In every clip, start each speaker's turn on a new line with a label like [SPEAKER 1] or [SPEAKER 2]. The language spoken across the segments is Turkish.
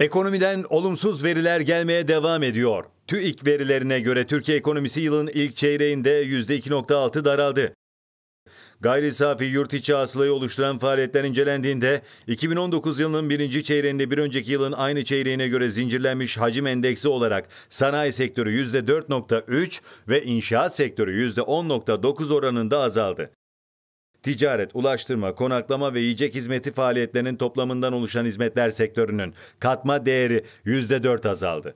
[SPEAKER 1] Ekonomiden olumsuz veriler gelmeye devam ediyor. TÜİK verilerine göre Türkiye ekonomisi yılın ilk çeyreğinde %2.6 daraldı. Gayri safi yurt içi hasılayı oluşturan faaliyetler incelendiğinde 2019 yılının birinci çeyreğinde bir önceki yılın aynı çeyreğine göre zincirlenmiş hacim endeksi olarak sanayi sektörü %4.3 ve inşaat sektörü %10.9 oranında azaldı ticaret, ulaştırma, konaklama ve yiyecek hizmeti faaliyetlerinin toplamından oluşan hizmetler sektörünün katma değeri %4 azaldı.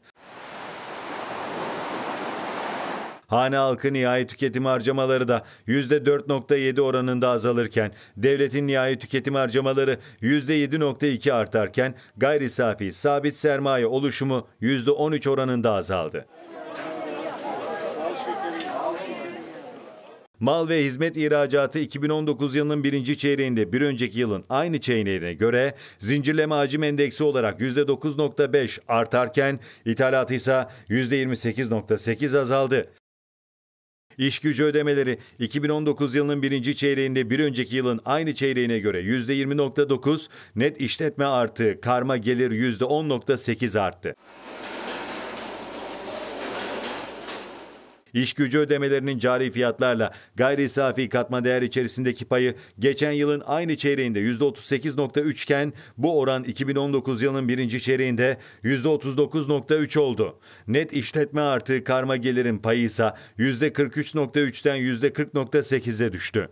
[SPEAKER 1] Hane halkı nihai tüketim harcamaları da %4.7 oranında azalırken, devletin nihai tüketim harcamaları %7.2 artarken, gayri safi sabit sermaye oluşumu %13 oranında azaldı. Mal ve hizmet ihracatı 2019 yılının birinci çeyreğinde bir önceki yılın aynı çeyreğine göre zincirleme hacim endeksi olarak %9.5 artarken ithalatı ise %28.8 azaldı. İş gücü ödemeleri 2019 yılının birinci çeyreğinde bir önceki yılın aynı çeyreğine göre %20.9, net işletme artı, karma gelir %10.8 arttı. İş gücü ödemelerinin cari fiyatlarla gayri safi katma değer içerisindeki payı geçen yılın aynı çeyreğinde %38.3 iken bu oran 2019 yılının birinci çeyreğinde %39.3 oldu. Net işletme artığı karma gelirin payı ise %43.3'ten %40.8'e düştü.